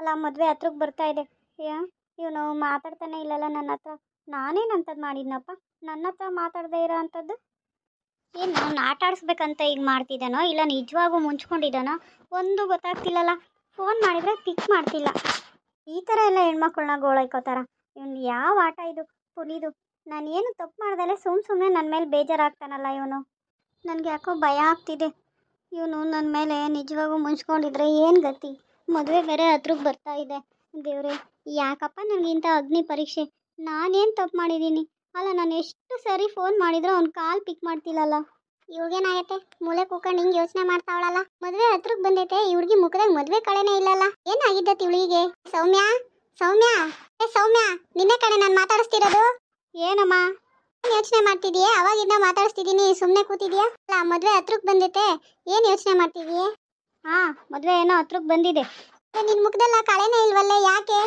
ಅಲ್ಲ ಮದುವೆ ಹತ್ರಕ್ಕೆ ಬರ್ತಾ ಇದೆ ಇವನು ಮಾತಾಡ್ತಾನೆ ಇಲ್ಲಲ್ಲ ನನ್ನ ಹತ್ರ ಅಂಥದ್ದು ಮಾಡಿದ್ನಪ್ಪ ನನ್ನ ಹತ್ರ ಮಾತಾಡದೇ ಇರೋ ಅಂಥದ್ದು ಏನು ನಾನು ಆಟ ಆಡಿಸ್ಬೇಕಂತ ಈಗ ಮಾಡ್ತಿದ್ದಾನೋ ಇಲ್ಲ ನಿಜವಾಗೂ ಮುಂಚ್ಕೊಂಡಿದ್ದಾನೋ ಒಂದು ಗೊತ್ತಾಗ್ತಿಲ್ಲಲ್ಲ ಫೋನ್ ಮಾಡಿದರೆ ಪಿಕ್ ಮಾಡ್ತಿಲ್ಲ ಈ ಥರ ಎಲ್ಲ ಹೆಣ್ಮಕ್ಳನ್ನ ಗೋಳೈಕೋತಾರ ಇವನು ಯಾವ ಆಟ ಇದು ಪುನೀದು ನಾನು ಏನು ತಪ್ಪು ಮಾಡ್ದಲ್ಲೇ ಸುಮ್ಮ ಸುಮ್ಮನೆ ನನ್ನ ಮೇಲೆ ಬೇಜಾರಾಗ್ತಾನಲ್ಲ ಇವನು ನನಗೆ ಯಾಕೋ ಭಯ ಆಗ್ತಿದೆ ಇವನು ನನ್ನ ಮೇಲೆ ನಿಜವಾಗೂ ಮುಂಚ್ಕೊಂಡಿದ್ರೆ ಏನು ಗತಿ ಮದುವೆ ಬೇರೆ ಹತ್ರಕ್ಕೆ ಬರ್ತಾ ಇದೆ ದೇವ್ರೆ ಯಾಕಪ್ಪ ನನಗಿಂತ ಅಗ್ನಿ ಪರೀಕ್ಷೆ ನಾನೇನು ತಪ್ಪು ಮಾಡಿದ್ದೀನಿ ಅಲ್ಲ ನಾನು ಎಷ್ಟು ಸರಿ ಫೋನ್ ಮಾಡಿದ್ರು ಅವ್ನು ಕಾಲ್ ಪಿಕ್ ಮಾಡ್ತಿಲ್ಲಲ್ಲ ಇವ್ಗೇನಾಗೈತೆ ಮೂಲೆ ಕೂಕೊಂಡು ಹಿಂಗೆ ಯೋಚನೆ ಮಾಡ್ತಾವಳಲ್ಲ ಮದುವೆ ಹತ್ರಕ್ಕೆ ಬಂದೈತೆ ಇವ್ರಿಗೆ ಮುಖದಾಗ ಮದುವೆ ಕಳೆನೇ ಇಲ್ಲಲ್ಲ ಏನಾಗಿದ್ದ ತಿಳಿಗೆ ಸೌಮ್ಯ ಸೌಮ್ಯ ಏ ಸೌಮ್ಯ ನಿನ್ನೆ ಕಡೆ ನಾನು ಮಾತಾಡಿಸ್ತಿರೋದು ಏನಮ್ಮ ಯೋಚನೆ ಮಾಡ್ತಿದೀಯಾ ಅವಾಗಿಂದ ಮಾತಾಡಿಸ್ತಿದ್ದೀನಿ ಸುಮ್ಮನೆ ಕೂತಿದ್ಯಾ ಅಲ್ಲ ಮದುವೆ ಹತ್ರಕ್ಕೆ ಬಂದೈತೆ ಏನು ಯೋಚನೆ ಮಾಡ್ತಿದೀಯಾ ಹಾ ಮದುವೆ ಏನೋ ಹತ್ರಕ್ಕೆ ಬಂದಿದೆ ನಿನ್ನ ಮುಖದಲ್ಲ ಕಳೆನೆ ಕಳೆನೇ ಇಲ್ವಲ್ಲೇ ಯಾಕೆ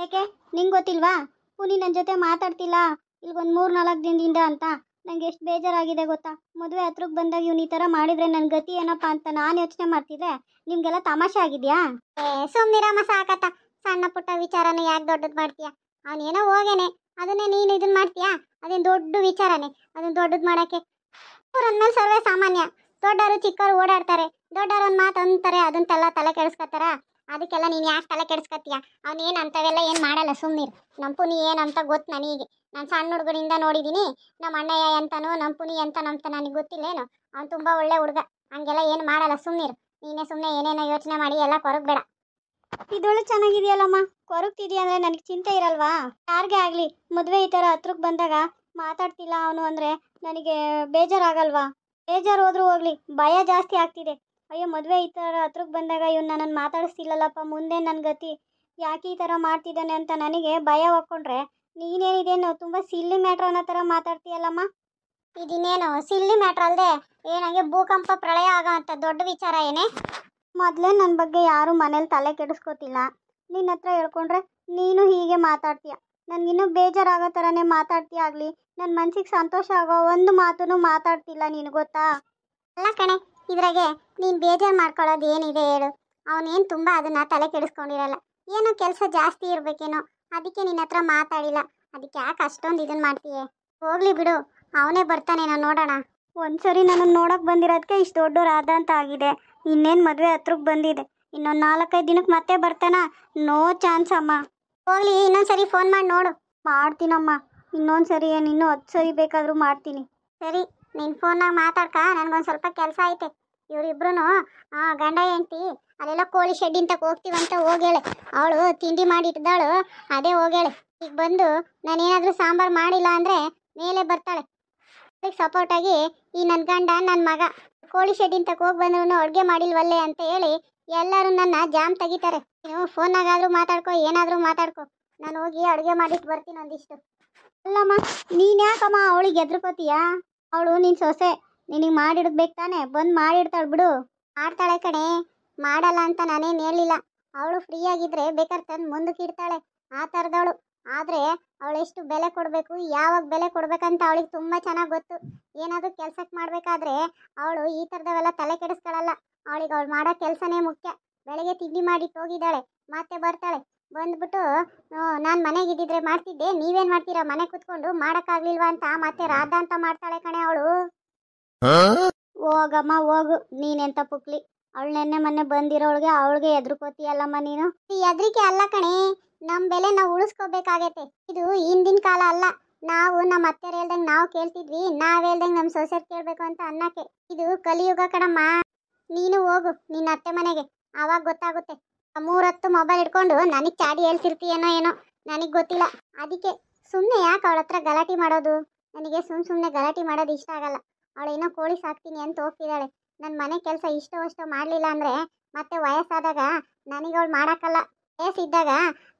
ಯಾಕೆ ನಿಂಗೆ ಗೊತ್ತಿಲ್ವಾ ಪುನಿ ನನ್ನ ಜೊತೆ ಮಾತಾಡ್ತಿಲ್ಲ ಇಲ್ಗೊಂದು ಮೂರು ನಾಲ್ಕು ದಿನದಿಂದ ಅಂತ ನಂಗೆ ಎಷ್ಟು ಬೇಜಾರಾಗಿದೆ ಗೊತ್ತಾ ಮದುವೆ ಹತ್ರಕ್ಕೆ ಬಂದಾಗ ಇವ್ನು ಈ ಥರ ಮಾಡಿದರೆ ನನ್ನ ಗತಿ ಏನಪ್ಪ ಅಂತ ನಾನು ಯೋಚನೆ ಮಾಡ್ತಿದ್ದೆ ನಿಮಗೆಲ್ಲ ತಮಾಷೆ ಆಗಿದೆಯಾ ಏ ಸುಮ್ಮನಿರಮ್ಮ ಸಾಕತ್ತ ಸಣ್ಣ ಪುಟ್ಟ ವಿಚಾರನ ಯಾಕೆ ದೊಡ್ಡದು ಮಾಡ್ತೀಯಾ ಅವನೇನೋ ಹೋಗೇನೆ ಅದನ್ನೇ ನೀನು ಇದನ್ನ ಮಾಡ್ತೀಯಾ ಅದೇನು ದೊಡ್ಡ ವಿಚಾರನೇ ಅದನ್ನ ದೊಡ್ಡದು ಮಾಡೋಕ್ಕೆ ಅವ್ರ ಅಂದಮೇಲೆ ಸರ್ವೇ ಸಾಮಾನ್ಯ ದೊಡ್ಡವರು ಚಿಕ್ಕವರು ಓಡಾಡ್ತಾರೆ ದೊಡ್ಡವರು ಒಂದು ಮಾತು ಅಂತಾರೆ ಅದಂತೆಲ್ಲ ತಲೆ ಕೆಡಿಸ್ಕೊತಾರ ಅದಕ್ಕೆಲ್ಲ ನೀನು ಯಾಕೆ ತಲೆ ಕೆಡಿಸ್ಕೊತೀಯ ಅವನೇನು ಅಂಥವೆಲ್ಲ ಏನು ಮಾಡಲ್ಲ ಸುಮ್ಮನಿರು ನಮ್ಮ ಪುನಿ ಏನಂತ ಗೊತ್ತು ನನಗೆ ನಾನು ಸಣ್ಣ ಹುಡುಗರಿಂದ ನೋಡಿದ್ದೀನಿ ನಮ್ಮ ಅಣ್ಣಯ್ಯ ಎಂತನೋ ನಮ್ಮ ಪುನಿ ಎಂತನೋ ಅಂತ ನನಗೆ ಗೊತ್ತಿಲ್ಲೇನು ಅವ್ನು ತುಂಬ ಒಳ್ಳೆ ಹುಡುಗ ಹಂಗೆಲ್ಲ ಏನು ಮಾಡಲ್ಲ ಸುಮ್ಮನಿರು ನೀನೇ ಸುಮ್ಮನೆ ಏನೇನೋ ಯೋಚನೆ ಮಾಡಿ ಎಲ್ಲ ಕೊರಗಬೇಡ ಇದೊಳು ಚೆನ್ನಾಗಿದೆಯಲ್ಲಮ್ಮ ಕೊರಗ್ತಿದೀಯ ಅಂದರೆ ನನಗೆ ಚಿಂತೆ ಇರಲ್ವಾ ಯಾರಿಗೆ ಆಗಲಿ ಮದುವೆ ಈ ಥರ ಹತ್ರಕ್ಕೆ ಬಂದಾಗ ಮಾತಾಡ್ತಿಲ್ಲ ಅವನು ಅಂದರೆ ನನಗೆ ಬೇಜಾರಾಗಲ್ವಾ ಬೇಜಾರು ಹೋದ್ರೂ ಹೋಗ್ಲಿ ಭಯ ಜಾಸ್ತಿ ಆಗ್ತಿದೆ ಅಯ್ಯೋ ಮದುವೆ ಈ ಥರ ಹತ್ರಕ್ಕೆ ಬಂದಾಗ ಇವ್ನು ನನ್ನನ್ನು ಮಾತಾಡಿಸ್ತಿಲ್ಲಲ್ಲಪ್ಪ ಮುಂದೆ ನನ್ನ ಗತಿ ಯಾಕೆ ಈ ಥರ ಮಾಡ್ತಿದ್ದಾನೆ ಅಂತ ನನಗೆ ಭಯ ಹಾಕ್ಕೊಂಡ್ರೆ ನೀನೇನಿದೇನು ತುಂಬ ಸಿಲ್ಲಿ ಮ್ಯಾಟ್ರ್ ಅನ್ನೋ ಥರ ಮಾತಾಡ್ತೀಯಲ್ಲಮ್ಮ ಇದಿನ್ನೇನು ಸಿಲ್ಲಿ ಮ್ಯಾಟ್ರ್ ಅಲ್ಲದೆ ಏನಂಗೆ ಭೂಕಂಪ ಪ್ರಳಯ ಆಗ ಅಂತ ದೊಡ್ಡ ವಿಚಾರ ಏನೇ ಮೊದಲೇ ನನ್ನ ಬಗ್ಗೆ ಯಾರೂ ಮನೇಲಿ ತಲೆ ಕೆಡಿಸ್ಕೋತಿಲ್ಲ ನಿನ್ನ ಹತ್ರ ಹೇಳ್ಕೊಂಡ್ರೆ ನೀನು ಹೀಗೆ ಮಾತಾಡ್ತೀಯ ನನಗಿನ್ನೂ ಬೇಜಾರಾಗೋ ಥರನೇ ಮಾತಾಡ್ತೀಯಾಗಲಿ ನನ್ನ ಮನ್ಸಿಗೆ ಸಂತೋಷ ಆಗೋ ಒಂದು ಮಾತೂ ಮಾತಾಡ್ತಿಲ್ಲ ನೀನು ಗೊತ್ತಾ ಅಲ್ಲ ಕಣೆ ಇದ್ರಾಗೆ ನೀನು ಬೇಜಾರು ಮಾಡ್ಕೊಳ್ಳೋದು ಏನಿದೆ ಹೇಳು ಅವನೇನು ತುಂಬ ಅದನ್ನು ತಲೆ ಕೆಡಿಸ್ಕೊಂಡಿರಲ್ಲ ಏನೋ ಕೆಲಸ ಜಾಸ್ತಿ ಇರಬೇಕೇನೋ ಅದಕ್ಕೆ ನಿನ್ನ ಹತ್ರ ಮಾತಾಡಿಲ್ಲ ಅದಕ್ಕೆ ಯಾಕೆ ಅಷ್ಟೊಂದು ಇದನ್ನು ಮಾಡ್ತೀಯ ಹೋಗ್ಲಿ ಬಿಡು ಅವನೇ ಬರ್ತಾನೆ ನಾನು ನೋಡೋಣ ಸರಿ ನನ್ನನ್ನು ನೋಡೋಕೆ ಬಂದಿರೋದಕ್ಕೆ ಇಷ್ಟು ದೊಡ್ಡ ಅಂತ ಆಗಿದೆ ಇನ್ನೇನು ಮದುವೆ ಹತ್ರಕ್ಕೆ ಬಂದಿದೆ ಇನ್ನೊಂದು ನಾಲ್ಕೈದು ದಿನಕ್ಕೆ ಮತ್ತೆ ಬರ್ತಾನ ನೋ ಚಾನ್ಸ್ ಅಮ್ಮ ಹೋಗ್ಲಿ ಇನ್ನೊಂದ್ಸರಿ ಫೋನ್ ಮಾಡಿ ನೋಡು ಮಾಡ್ತೀನಮ್ಮ ಇನ್ನೊಂದ್ಸರಿ ಏನು ಇನ್ನೂ ಹತ್ತು ಸರಿ ಬೇಕಾದರೂ ಮಾಡ್ತೀನಿ ಸರಿ ನಿನ್ನ ಫೋನಾಗ ಮಾತಾಡ್ಕ ನನಗೊಂದು ಸ್ವಲ್ಪ ಕೆಲಸ ಐತೆ ಇವರಿಬ್ರು ಗಂಡ ಹೆಂಡ್ತಿ ಅಲ್ಲೆಲ್ಲ ಕೋಳಿ ಶೆಡ್ ಇಂತಕ್ಕೆ ಹೋಗ್ತೀವಂತ ಹೋಗೇಳೆ ಅವಳು ತಿಂಡಿ ಮಾಡಿಟ್ಟಿದ್ದಾಳು ಅದೇ ಹೋಗೇಳೆ ಈಗ ಬಂದು ನಾನೇನಾದರೂ ಸಾಂಬಾರು ಮಾಡಿಲ್ಲ ಅಂದರೆ ಮೇಲೆ ಬರ್ತಾಳೆ ಅದಕ್ಕೆ ಸಪೋರ್ಟಾಗಿ ಈ ನನ್ನ ಗಂಡ ನನ್ನ ಮಗ ಕೋಳಿ ಶೆಡ್ ಇಂತಕ್ಕೆ ಹೋಗಿ ಬಂದ್ರು ಅಡುಗೆ ಮಾಡಿಲ್ವಲ್ಲೇ ಅಂತ ಹೇಳಿ ಎಲ್ಲರೂ ನನ್ನ ಜಾಮ್ ತೆಗಿತಾರೆ ನೀವು ಫೋನಾಗಾದರೂ ಮಾತಾಡ್ಕೊ ಏನಾದರೂ ಮಾತಾಡ್ಕೊ ನಾನು ಹೋಗಿ ಅಡುಗೆ ಮಾಡಿಟ್ಟು ಬರ್ತೀನಿ ಒಂದಿಷ್ಟು ಅಲ್ಲಮ್ಮ ನೀನು ಯಾಕಮ್ಮ ಅವಳಿಗೆ ಎದ್ರಕೋತೀಯಾ ಅವಳು ನಿನ್ನ ಸೊಸೆ ನಿನಗೆ ಮಾಡಿಡ್ಬೇಕು ತಾನೆ ಬಂದು ಮಾಡಿಡ್ತಾಳು ಬಿಡು ಮಾಡ್ತಾಳೆ ಕಣೆ ಮಾಡಲ್ಲ ಅಂತ ನಾನೇನು ಹೇಳಿಲ್ಲ ಅವಳು ಫ್ರೀ ಆಗಿದ್ರೆ ಬೇಕಾದ್ರೆ ತಂದು ಮುಂದಕ್ಕೆ ಇಡ್ತಾಳೆ ಆ ಥರದವಳು ಆದರೆ ಅವಳೆಷ್ಟು ಬೆಲೆ ಕೊಡಬೇಕು ಯಾವಾಗ ಬೆಲೆ ಕೊಡಬೇಕಂತ ಅವಳಿಗೆ ತುಂಬ ಚೆನ್ನಾಗಿ ಗೊತ್ತು ಏನಾದರೂ ಕೆಲಸಕ್ಕೆ ಮಾಡಬೇಕಾದ್ರೆ ಅವಳು ಈ ಥರದವೆಲ್ಲ ತಲೆ ಕೆಡಿಸ್ಕೊಳ್ಳಲ್ಲ ಅವಳಿಗೆ ಅವ್ಳು ಮಾಡೋ ಕೆಲಸನೇ ಮುಖ್ಯ ಬೆಳಗ್ಗೆ ತಿಂಡಿ ಮಾಡಿ ಹೋಗಿದ್ದಾಳೆ ಮತ್ತೆ ಬರ್ತಾಳೆ ಬಂದ್ಬಿಟ್ಟು ನಾನು ಇದ್ದಿದ್ರೆ ಮಾಡ್ತಿದ್ದೆ ನೀವೇನು ಮಾಡ್ತೀರಾ ಮನೆ ಕುತ್ಕೊಂಡು ಮಾಡೋಕ್ಕಾಗ್ಲಿಲ್ವಾ ಅಂತ ಮತ್ತೆ ರಾಧಾ ಅಂತ ಮಾಡ್ತಾಳೆ ಕಣೆ ಅವಳು ಹೋಗಮ್ಮ ಹೋಗು ನೀನೆಂತ ಪುಕ್ಲಿ ಅವಳು ನೆನ್ನೆ ಮೊನ್ನೆ ಬಂದಿರೋಳಿಗೆ ಅವಳಿಗೆ ಎದ್ರುಕೋತೀಯಲ್ಲಮ್ಮ ನೀನು ಈ ಅಲ್ಲ ಕಣೆ ನಮ್ಮ ಬೆಲೆ ನಾವು ಉಳಿಸ್ಕೋಬೇಕಾಗೈತೆ ಇದು ಹಿಂದಿನ ಕಾಲ ಅಲ್ಲ ನಾವು ನಮ್ಮ ಅತ್ತೆರು ಹೇಳ್ದಂಗೆ ನಾವು ಕೇಳ್ತಿದ್ವಿ ನಾವು ಹೇಳ್ದಂಗೆ ನಮ್ಮ ಸೊಸೆರ್ ಕೇಳಬೇಕು ಅಂತ ಅನ್ನಕ್ಕೆ ಇದು ಕಲಿಯುಗ ಕಣಮ್ಮ ನೀನು ಹೋಗು ನಿನ್ನ ಅತ್ತೆ ಮನೆಗೆ ಆವಾಗ ಗೊತ್ತಾಗುತ್ತೆ ಮೂರತ್ತು ಮೊಬೈಲ್ ಇಟ್ಕೊಂಡು ನನಗೆ ಚಾಡಿ ಹೇಳ್ತಿರ್ತೀಯೇನೋ ಏನೋ ನನಗೆ ಗೊತ್ತಿಲ್ಲ ಅದಕ್ಕೆ ಸುಮ್ಮನೆ ಯಾಕೆ ಅವಳ ಹತ್ರ ಗಲಾಟೆ ಮಾಡೋದು ನನಗೆ ಸುಮ್ಮ ಸುಮ್ಮನೆ ಗಲಾಟೆ ಮಾಡೋದು ಇಷ್ಟ ಆಗಲ್ಲ ಅವಳೇನೋ ಕೋಳಿ ಸಾಕ್ತೀನಿ ಅಂತ ಹೋಗ್ತಿದ್ದಾಳೆ ನನ್ನ ಮನೆ ಕೆಲಸ ಇಷ್ಟೋ ಅಷ್ಟೋ ಮಾಡಲಿಲ್ಲ ಅಂದರೆ ಮತ್ತೆ ವಯಸ್ಸಾದಾಗ ನನಗೆ ಅವಳು ಮಾಡೋಕ್ಕಲ್ಲ ವಯಸ್ಸಿದ್ದಾಗ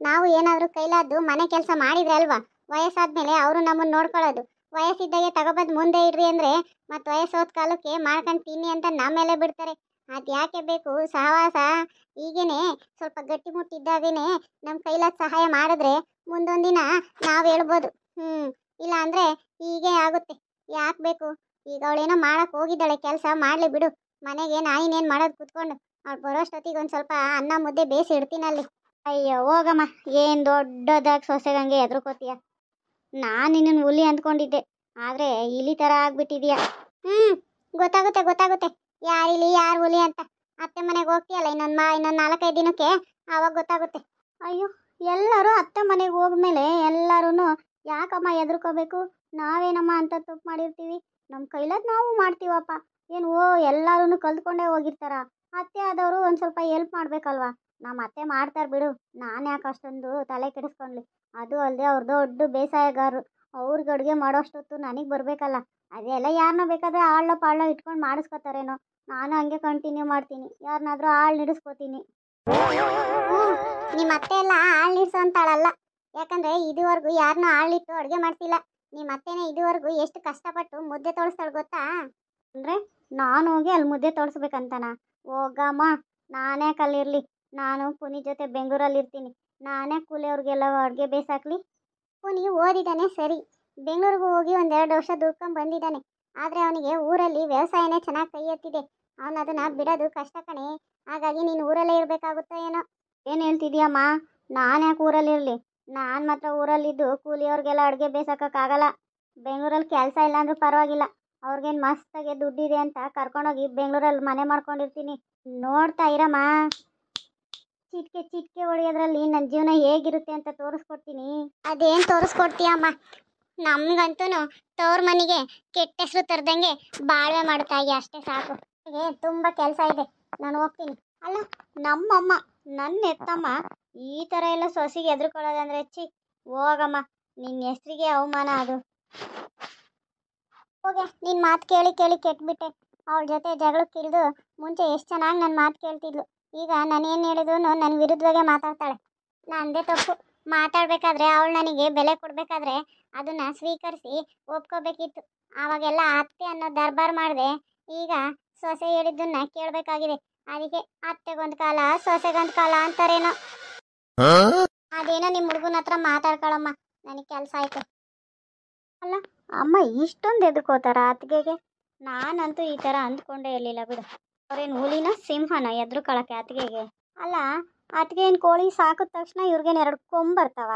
ನಾವು ಏನಾದರೂ ಕೈಲಾದ್ದು ಮನೆ ಕೆಲಸ ಮಾಡಿದ್ರೆ ಅಲ್ವಾ ವಯಸ್ಸಾದ ಮೇಲೆ ಅವರು ನಮ್ಮನ್ನು ನೋಡ್ಕೊಳ್ಳೋದು ವಯಸ್ಸಿದ್ದಾಗೆ ತಗೊಬಂದು ಮುಂದೆ ಇಡ್ರಿ ಅಂದರೆ ಮತ್ತು ವಯಸ್ಸೋದ ಕಾಲಕ್ಕೆ ಮಾಡ್ಕೊಂಡು ತಿನ್ನಿ ಅಂತ ನಮ್ಮೇಲೆ ಬಿಡ್ತಾರೆ ಅದು ಯಾಕೆ ಬೇಕು ಸಹವಾಸ ಈಗೇನೆ ಸ್ವಲ್ಪ ಗಟ್ಟಿ ಮುಟ್ಟಿದ್ದಾಗೇನೆ ನಮ್ಮ ಕೈಲಾದ ಸಹಾಯ ಮಾಡಿದ್ರೆ ಮುಂದೊಂದು ದಿನ ನಾವು ಹೇಳ್ಬೋದು ಹ್ಞೂ ಇಲ್ಲ ಅಂದರೆ ಹೀಗೆ ಆಗುತ್ತೆ ಯಾಕೆ ಬೇಕು ಈಗ ಅವಳೇನೋ ಮಾಡೋಕೆ ಹೋಗಿದ್ದಾಳೆ ಕೆಲಸ ಮಾಡಲಿ ಬಿಡು ಮನೆಗೆ ನಾಯಿನೇನು ಮಾಡೋದು ಕೂತ್ಕೊಂಡು ಅವ್ಳು ಬರೋಷ್ಟೊತ್ತಿಗೆ ಒಂದು ಸ್ವಲ್ಪ ಅನ್ನ ಮುದ್ದೆ ಬೇಯಿಸಿ ಇಡ್ತೀನಲ್ಲಿ ಅಯ್ಯೋ ಹೋಗಮ್ಮ ಏನು ದೊಡ್ಡದಾಗಿ ಸೊಸೆಗಂಗೆ ಎದ್ರುಕೋತೀಯ ನಾನು ಇನ್ನೊಂದು ಹುಲಿ ಅಂದ್ಕೊಂಡಿದ್ದೆ ಆದರೆ ಇಲಿ ಥರ ಆಗ್ಬಿಟ್ಟಿದ್ಯಾ ಹ್ಞೂ ಗೊತ್ತಾಗುತ್ತೆ ಗೊತ್ತಾಗುತ್ತೆ ಯಾರು ಇಲಿ ಯಾರು ಹುಲಿ ಅಂತ ಅತ್ತೆ ಮನೆಗೆ ಹೋಗ್ತೀಯಲ್ಲ ಇನ್ನೊಂದು ಮಾ ಇನ್ನೊಂದು ನಾಲ್ಕೈದು ದಿನಕ್ಕೆ ಆವಾಗ ಗೊತ್ತಾಗುತ್ತೆ ಅಯ್ಯೋ ಎಲ್ಲರೂ ಅತ್ತೆ ಮನೆಗೆ ಹೋಗ್ಮೇಲೆ ಎಲ್ಲರೂ ಯಾಕಮ್ಮ ಎದುರ್ಕೋಬೇಕು ನಾವೇನಮ್ಮ ಅಂತ ತಪ್ಪು ಮಾಡಿರ್ತೀವಿ ನಮ್ಮ ಕೈಲದ್ ನಾವು ಮಾಡ್ತೀವಪ್ಪ ಏನು ಓ ಎಲ್ಲರೂ ಕಲ್ತ್ಕೊಂಡೇ ಹೋಗಿರ್ತಾರ ಅತ್ತೆ ಆದವರು ಒಂದು ಸ್ವಲ್ಪ ಹೆಲ್ಪ್ ಮಾಡಬೇಕಲ್ವಾ ನಮ್ಮ ಅತ್ತೆ ಮಾಡ್ತಾರೆ ಬಿಡು ನಾನು ಯಾಕೆ ಅಷ್ಟೊಂದು ತಲೆ ಕೆಡಿಸ್ಕೊಂಡ್ಲಿ ಅದು ಅಲ್ಲದೆ ಅವ್ರ ದೊಡ್ಡ ಬೇಸಾಯಗಾರರು ಅವ್ರಿಗೆ ಅಡುಗೆ ಮಾಡೋಷ್ಟೊತ್ತು ನನಗೆ ಬರಬೇಕಲ್ಲ ಅದೆಲ್ಲ ಯಾರನ್ನ ಬೇಕಾದರೆ ಆಳ್ನ ಪಾಳ್ನ ಇಟ್ಕೊಂಡು ಮಾಡಿಸ್ಕೊತಾರೇನೋ ನಾನು ಹಂಗೆ ಕಂಟಿನ್ಯೂ ಮಾಡ್ತೀನಿ ಯಾರನ್ನಾದರೂ ಆಳು ನಿಡಿಸ್ಕೊತೀನಿ ನಿಮ್ಮ ಅತ್ತೆ ಎಲ್ಲ ಆಳು ನಿಡ್ಸೋಂತಾಳಲ್ಲ ಅಂತಾಳಲ್ಲ ಯಾಕಂದರೆ ಇದುವರೆಗೂ ಯಾರನ್ನೂ ಇಟ್ಟು ಅಡುಗೆ ಮಾಡ್ತಿಲ್ಲ ನಿಮ್ಮ ಅತ್ತೆನೇ ಇದುವರೆಗೂ ಎಷ್ಟು ಕಷ್ಟಪಟ್ಟು ಮುದ್ದೆ ತೋಳಿಸ್ತಾಳೆ ಗೊತ್ತಾ ಅಂದರೆ ನಾನು ಹೋಗಿ ಅಲ್ಲಿ ಮುದ್ದೆ ತೊಳಿಸ್ಬೇಕಂತನಾ ಹೋಗಮ್ಮ ನಾನೇ ಕಲ್ಲಿರಲಿ ನಾನು ಪುನಿ ಜೊತೆ ಬೆಂಗಳೂರಲ್ಲಿ ಇರ್ತೀನಿ ನಾನೇ ಕೂಲಿ ಅವ್ರಿಗೆಲ್ಲ ಅಡುಗೆ ಬೇಸಾಕ್ಲಿ ಪುನಿ ಓದಿದ್ದಾನೆ ಸರಿ ಬೆಂಗಳೂರಿಗೆ ಹೋಗಿ ಒಂದೆರಡು ವರ್ಷ ದುಡ್ಕೊಂಡು ಬಂದಿದ್ದಾನೆ ಆದರೆ ಅವನಿಗೆ ಊರಲ್ಲಿ ವ್ಯವಸಾಯನೇ ಚೆನ್ನಾಗಿ ಕೈ ಎತ್ತಿದೆ ಅವನು ಅದನ್ನು ಬಿಡೋದು ಕಷ್ಟ ಕಣೆ ಹಾಗಾಗಿ ನೀನು ಊರಲ್ಲೇ ಇರಬೇಕಾಗುತ್ತೋ ಏನೋ ಏನು ಹೇಳ್ತಿದ್ಯಮ್ಮ ನಾನು ಯಾಕೆ ಊರಲ್ಲಿರಲಿ ನಾನು ಮಾತ್ರ ಊರಲ್ಲಿದ್ದು ಕೂಲಿಯವ್ರಿಗೆಲ್ಲ ಅಡುಗೆ ಬೇಸಾಕೋಕ್ಕಾಗಲ್ಲ ಬೆಂಗಳೂರಲ್ಲಿ ಕೆಲಸ ಇಲ್ಲ ಅಂದರೂ ಪರವಾಗಿಲ್ಲ ಅವ್ರಿಗೇನು ಮಸ್ತಾಗೆ ದುಡ್ಡಿದೆ ಅಂತ ಕರ್ಕೊಂಡೋಗಿ ಬೆಂಗಳೂರಲ್ಲಿ ಮನೆ ಮಾಡ್ಕೊಂಡಿರ್ತೀನಿ ನೋಡ್ತಾ ಇರಮ್ಮ ಚಿಟ್ಕೆ ಚಿಟ್ಕೆ ಹೊಡೆಯೋದ್ರಲ್ಲಿ ನನ್ನ ಜೀವನ ಹೇಗಿರುತ್ತೆ ಅಂತ ತೋರಿಸ್ಕೊಡ್ತೀನಿ ಅದೇನು ತೋರಿಸ್ಕೊಡ್ತೀಯ ಅಮ್ಮ ನಮ್ಗಂತೂ ತವ್ರ ಮನೆಗೆ ಕೆಟ್ಟ ಹೆಸರು ತರದಂಗೆ ಬಾಳ್ವೆ ಮಾಡ್ತಾಯಿ ಅಷ್ಟೇ ಸಾಕು ನನಗೆ ತುಂಬ ಕೆಲಸ ಇದೆ ನಾನು ಹೋಗ್ತೀನಿ ಅಲ್ಲ ನಮ್ಮಮ್ಮ ನನ್ನ ಎತ್ತಮ್ಮ ಈ ಥರ ಎಲ್ಲ ಸೊಸೆಗೆ ಅಂದ್ರೆ ಹೆಚ್ಚಿ ಹೋಗಮ್ಮ ನಿನ್ನ ಹೆಸರಿಗೆ ಅವಮಾನ ಅದು ಹೋಗೆ ನಿನ್ನ ಮಾತು ಕೇಳಿ ಕೇಳಿ ಕೆಟ್ಬಿಟ್ಟೆ ಅವಳ ಜೊತೆ ಜಗಳಕ್ಕೆ ಮುಂಚೆ ಎಷ್ಟು ಚೆನ್ನಾಗಿ ನನ್ನ ಮಾತು ಕೇಳ್ತಿದ್ಲು ಈಗ ನಾನೇನು ಏನು ಹೇಳಿದ್ರು ನನ್ನ ವಿರುದ್ಧವಾಗೆ ಮಾತಾಡ್ತಾಳೆ ನಂದೇ ತಪ್ಪು ಮಾತಾಡಬೇಕಾದ್ರೆ ಅವಳು ನನಗೆ ಬೆಲೆ ಕೊಡಬೇಕಾದ್ರೆ ಅದನ್ನು ಸ್ವೀಕರಿಸಿ ಒಪ್ಕೋಬೇಕಿತ್ತು ಆವಾಗೆಲ್ಲ ಅತ್ತೆ ಅನ್ನೋ ದರ್ಬಾರ್ ಮಾಡಿದೆ ಈಗ ಸೊಸೆ ಹೇಳಿದ್ದನ್ನ ಕೇಳಬೇಕಾಗಿದೆ ಅದಕ್ಕೆ ಅತ್ತೆಗೊಂದು ಕಾಲ ಸೊಸೆಗೊಂದು ಕಾಲ ಅಂತಾರೇನೋ ಅದೇನೋ ನಿಮ್ಮ ಹುಡುಗನ ಹತ್ರ ಮಾತಾಡ್ಕೊಳಮ್ಮ ನನಗೆ ಕೆಲಸ ಆಯ್ತು ಅಲ್ಲ ಅಮ್ಮ ಇಷ್ಟೊಂದು ಎದ್ಕೋತಾರ ಅತ್ತಿಗೆಗೆ ನಾನಂತೂ ಈ ಥರ ಅಂದ್ಕೊಂಡೇ ಇರಲಿಲ್ಲ ಬಿಡು ಅವ್ರೇನು ಹುಲಿನ ಸಿಂಹನ ಎದ್ರು ಕಳಕ್ಕೆ ಅತ್ತಿಗೆಗೆ ಅಲ್ಲ ಅತ್ತಿಗೆ ಏನು ಕೋಳಿ ಸಾಕಿದ ತಕ್ಷಣ ಇವ್ರಿಗೇನು ಎರಡು ಕೊಂಬರ್ತಾವ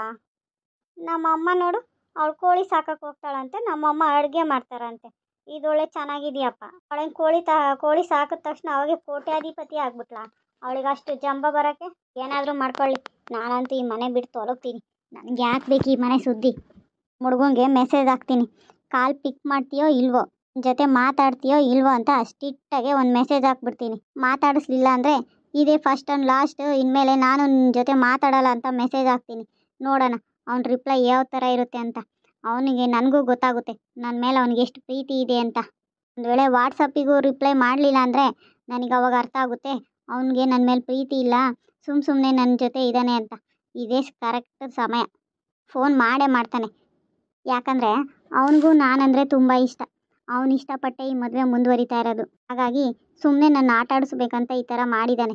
ನಮ್ಮಮ್ಮ ನೋಡು ಅವಳು ಕೋಳಿ ಸಾಕಕ್ಕೆ ಹೋಗ್ತಾಳಂತೆ ಅಮ್ಮ ಅಡುಗೆ ಮಾಡ್ತಾರಂತೆ ಇದೊಳ್ಳೆ ಚೆನ್ನಾಗಿದೆಯಪ್ಪ ಅವಳೇನು ಕೋಳಿ ತ ಕೋಳಿ ಸಾಕಿದ ತಕ್ಷಣ ಅವಾಗೆ ಕೋಟ್ಯಾಧಿಪತಿ ಆಗ್ಬಿಟ್ಲಾ ಅವಳಿಗೆ ಅಷ್ಟು ಜಂಬ ಬರೋಕ್ಕೆ ಏನಾದರೂ ಮಾಡ್ಕೊಳ್ಳಿ ನಾನಂತೂ ಈ ಮನೆ ಬಿಟ್ಟು ತೊಲಗ್ತೀನಿ ನನಗೆ ಯಾಕೆ ಬೇಕು ಈ ಮನೆ ಸುದ್ದಿ ಹುಡ್ಗಂಗೆ ಮೆಸೇಜ್ ಹಾಕ್ತೀನಿ ಕಾಲ್ ಪಿಕ್ ಮಾಡ್ತೀಯೋ ಇಲ್ವೋ ಜೊತೆ ಮಾತಾಡ್ತೀಯೋ ಇಲ್ವೋ ಅಂತ ಅಷ್ಟಿಟ್ಟಾಗೆ ಒಂದು ಮೆಸೇಜ್ ಹಾಕ್ಬಿಡ್ತೀನಿ ಮಾತಾಡಿಸ್ಲಿಲ್ಲ ಅಂದರೆ ಇದೇ ಫಸ್ಟ್ ಆ್ಯಂಡ್ ಲಾಸ್ಟ್ ಇನ್ಮೇಲೆ ನಾನು ನಿನ್ನ ಜೊತೆ ಮಾತಾಡೋಲ್ಲ ಅಂತ ಮೆಸೇಜ್ ಹಾಕ್ತೀನಿ ನೋಡೋಣ ಅವ್ನ ರಿಪ್ಲೈ ಯಾವ ಥರ ಇರುತ್ತೆ ಅಂತ ಅವನಿಗೆ ನನಗೂ ಗೊತ್ತಾಗುತ್ತೆ ನನ್ನ ಮೇಲೆ ಅವ್ನಿಗೆ ಎಷ್ಟು ಪ್ರೀತಿ ಇದೆ ಅಂತ ಒಂದು ವೇಳೆ ವಾಟ್ಸಪ್ಪಿಗೂ ರಿಪ್ಲೈ ಮಾಡಲಿಲ್ಲ ಅಂದರೆ ನನಗೆ ಅವಾಗ ಅರ್ಥ ಆಗುತ್ತೆ ಅವನಿಗೆ ನನ್ನ ಮೇಲೆ ಪ್ರೀತಿ ಇಲ್ಲ ಸುಮ್ಮ ಸುಮ್ಮನೆ ನನ್ನ ಜೊತೆ ಇದ್ದಾನೆ ಅಂತ ಇದೇ ಕರೆಕ್ಟ್ ಸಮಯ ಫೋನ್ ಮಾಡೇ ಮಾಡ್ತಾನೆ ಯಾಕಂದರೆ ಅವನಿಗೂ ನಾನಂದರೆ ತುಂಬ ಇಷ್ಟ ಅವನು ಇಷ್ಟಪಟ್ಟೆ ಈ ಮದುವೆ ಮುಂದುವರಿತಾ ಇರೋದು ಹಾಗಾಗಿ ಸುಮ್ಮನೆ ನನ್ನ ಆಟ ಆಡಿಸ್ಬೇಕಂತ ಈ ಥರ ಮಾಡಿದ್ದಾನೆ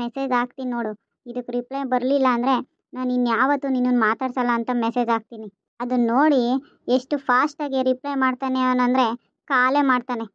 ಮೆಸೇಜ್ ಹಾಕ್ತೀನಿ ನೋಡು ಇದಕ್ಕೆ ರಿಪ್ಲೈ ಬರಲಿಲ್ಲ ಅಂದರೆ ನಾನು ಇನ್ಯಾವತ್ತೂ ನಿನ್ನನ್ನು ಮಾತಾಡ್ಸಲ್ಲ ಅಂತ ಮೆಸೇಜ್ ಹಾಕ್ತೀನಿ ಅದನ್ನು ನೋಡಿ ಎಷ್ಟು ಫಾಸ್ಟಾಗಿ ರಿಪ್ಲೈ ಮಾಡ್ತಾನೆ ಅವನಂದರೆ ಕಾಲೇ ಮಾಡ್ತಾನೆ